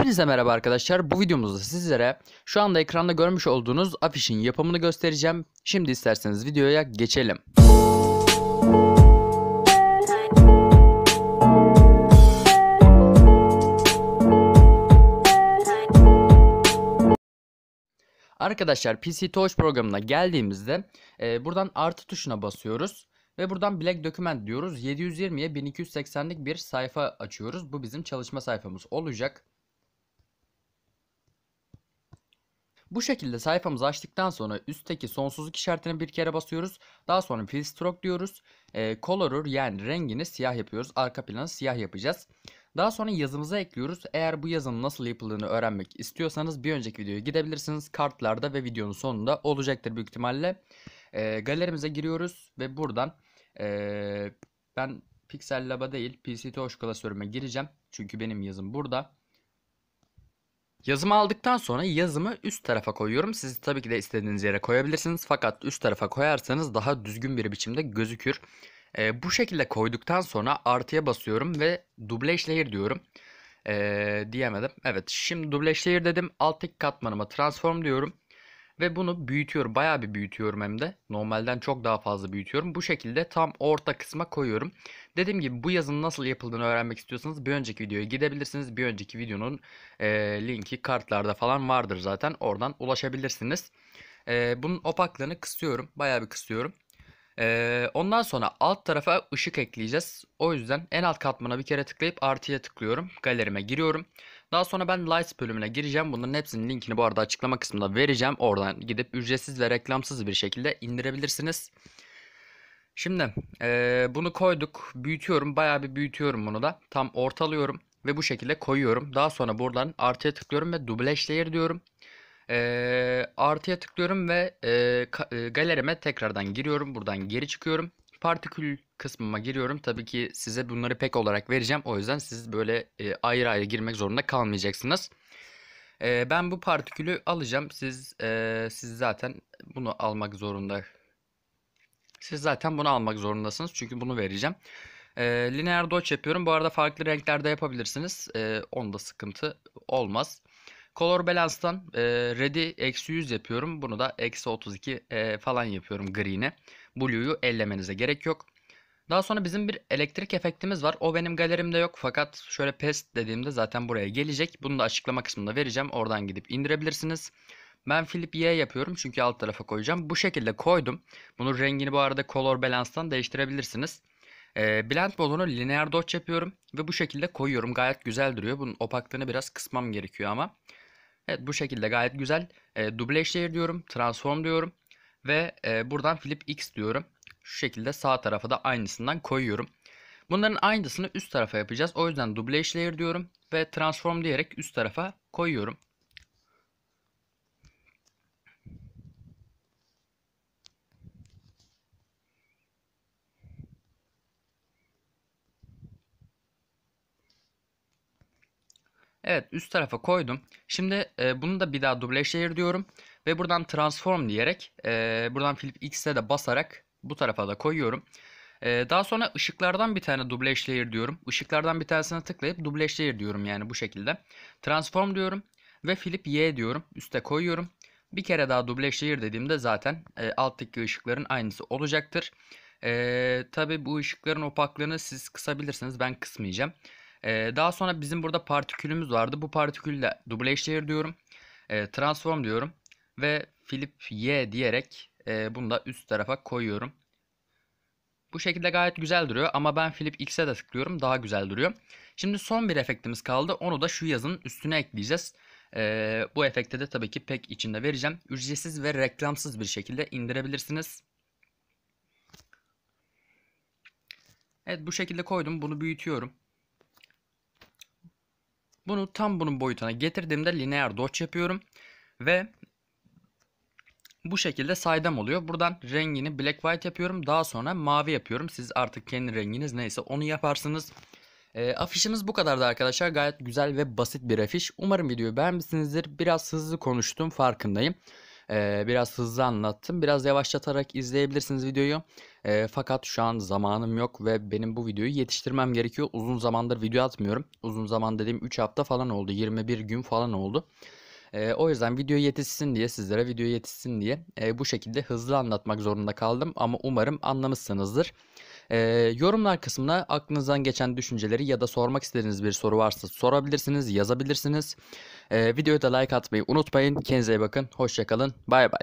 Hepinize merhaba arkadaşlar. Bu videomuzda sizlere şu anda ekranda görmüş olduğunuz afişin yapımını göstereceğim. Şimdi isterseniz videoya geçelim. Arkadaşlar PC Touch programına geldiğimizde e, buradan artı tuşuna basıyoruz. Ve buradan Black Document diyoruz. 720'ye 1280'lik bir sayfa açıyoruz. Bu bizim çalışma sayfamız olacak. Bu şekilde sayfamızı açtıktan sonra üstteki sonsuzluk işaretine bir kere basıyoruz. Daha sonra fill stroke diyoruz. E, ee, color'ur yani rengini siyah yapıyoruz. Arka planı siyah yapacağız. Daha sonra yazımıza ekliyoruz. Eğer bu yazının nasıl yapıldığını öğrenmek istiyorsanız bir önceki videoya gidebilirsiniz. Kartlarda ve videonun sonunda olacaktır büyük ihtimalle. E, galerimize giriyoruz ve buradan e, ben Pixel Lab'a değil PCT Hoş klasörüme gireceğim. Çünkü benim yazım burada. Yazımı aldıktan sonra yazımı üst tarafa koyuyorum. Siz tabii ki de istediğiniz yere koyabilirsiniz. Fakat üst tarafa koyarsanız daha düzgün bir biçimde gözükür. E, bu şekilde koyduktan sonra artıya basıyorum ve dublage layer diyorum. E, diyemedim. Evet şimdi dublage layer dedim. Alttaki katmanıma transform diyorum. Ve bunu büyütüyorum. Bayağı bir büyütüyorum hem de. Normalden çok daha fazla büyütüyorum. Bu şekilde tam orta kısma koyuyorum. Dediğim gibi bu yazın nasıl yapıldığını öğrenmek istiyorsanız bir önceki videoya gidebilirsiniz. Bir önceki videonun e, linki kartlarda falan vardır zaten. Oradan ulaşabilirsiniz. E, bunun opaklığını kısıyorum. Bayağı bir kısıyorum. E, ondan sonra alt tarafa ışık ekleyeceğiz. O yüzden en alt katmana bir kere tıklayıp artıya tıklıyorum. Galerime giriyorum. Daha sonra ben Lights bölümüne gireceğim. Bunların hepsinin linkini bu arada açıklama kısmında vereceğim. Oradan gidip ücretsiz ve reklamsız bir şekilde indirebilirsiniz. Şimdi ee, bunu koyduk. Büyütüyorum. Bayağı bir büyütüyorum bunu da. Tam ortalıyorum ve bu şekilde koyuyorum. Daha sonra buradan artıya tıklıyorum ve Double Layer diyorum. Ee, artıya tıklıyorum ve e, galerime tekrardan giriyorum. Buradan geri çıkıyorum. Partikül kısmıma giriyorum. Tabii ki size bunları pek olarak vereceğim. O yüzden siz böyle e, ayrı ayrı girmek zorunda kalmayacaksınız. E, ben bu partikülü alacağım. Siz e, siz zaten bunu almak zorunda. Siz zaten bunu almak zorundasınız. Çünkü bunu vereceğim. E, lineer doç yapıyorum. Bu arada farklı renklerde yapabilirsiniz. E, onda sıkıntı olmaz. Color Balance'dan e, Red'i 100 yapıyorum. Bunu da eksi 32 e, falan yapıyorum green'e. Blue'yu ellemenize gerek yok. Daha sonra bizim bir elektrik efektimiz var. O benim galerimde yok fakat şöyle pest dediğimde zaten buraya gelecek. Bunu da açıklama kısmında vereceğim. Oradan gidip indirebilirsiniz. Ben Philip Y yapıyorum çünkü alt tarafa koyacağım. Bu şekilde koydum. Bunun rengini bu arada Color Balance'dan değiştirebilirsiniz. E, blend modunu linear dodge yapıyorum ve bu şekilde koyuyorum. Gayet güzel duruyor. Bunun opaklığını biraz kısmam gerekiyor ama. Evet bu şekilde gayet güzel. E, duble eşdeğer diyorum. Transform diyorum. Ve e, buradan flip x diyorum. Şu şekilde sağ tarafa da aynısından koyuyorum. Bunların aynısını üst tarafa yapacağız. O yüzden double layer diyorum ve transform diyerek üst tarafa koyuyorum. Evet üst tarafa koydum. Şimdi e, bunu da bir daha dublaj layer diyorum. Ve buradan transform diyerek e, buradan Flip X'e de basarak bu tarafa da koyuyorum. E, daha sonra ışıklardan bir tane dublaj layer diyorum. Işıklardan bir tanesine tıklayıp dublaj layer diyorum yani bu şekilde. Transform diyorum ve Flip Y diyorum. Üste koyuyorum. Bir kere daha dublaj layer dediğimde zaten e, alttaki ışıkların aynısı olacaktır. E, Tabi bu ışıkların opaklığını siz kısabilirsiniz. Ben kısmayacağım. E, daha sonra bizim burada partikülümüz vardı. Bu partikülle duble eşdeğer diyorum. E, transform diyorum. Ve Philip Y diyerek e, bunu da üst tarafa koyuyorum. Bu şekilde gayet güzel duruyor ama ben Philip X'e de tıklıyorum daha güzel duruyor. Şimdi son bir efektimiz kaldı. Onu da şu yazının üstüne ekleyeceğiz. Ee, bu efekte de tabii ki pek içinde vereceğim. Ücretsiz ve reklamsız bir şekilde indirebilirsiniz. Evet bu şekilde koydum. Bunu büyütüyorum. Bunu tam bunun boyutuna getirdiğimde lineer dodge yapıyorum. Ve bu şekilde saydam oluyor. Buradan rengini black white yapıyorum. Daha sonra mavi yapıyorum. Siz artık kendi renginiz neyse onu yaparsınız. E, afişimiz bu kadardı arkadaşlar. Gayet güzel ve basit bir afiş. Umarım videoyu beğenmişsinizdir. Biraz hızlı konuştum farkındayım biraz hızlı anlattım. Biraz yavaşlatarak izleyebilirsiniz videoyu. Ee, fakat şu an zamanım yok ve benim bu videoyu yetiştirmem gerekiyor. Uzun zamandır video atmıyorum. Uzun zaman dediğim 3 hafta falan oldu. 21 gün falan oldu. E, o yüzden video yetişsin diye sizlere video yetişsin diye e, bu şekilde hızlı anlatmak zorunda kaldım ama umarım anlamışsınızdır. E, yorumlar kısmına aklınızdan geçen düşünceleri ya da sormak istediğiniz bir soru varsa sorabilirsiniz, yazabilirsiniz. E, videoya da like atmayı unutmayın. Kendinize iyi bakın. Hoşçakalın. Bay bay.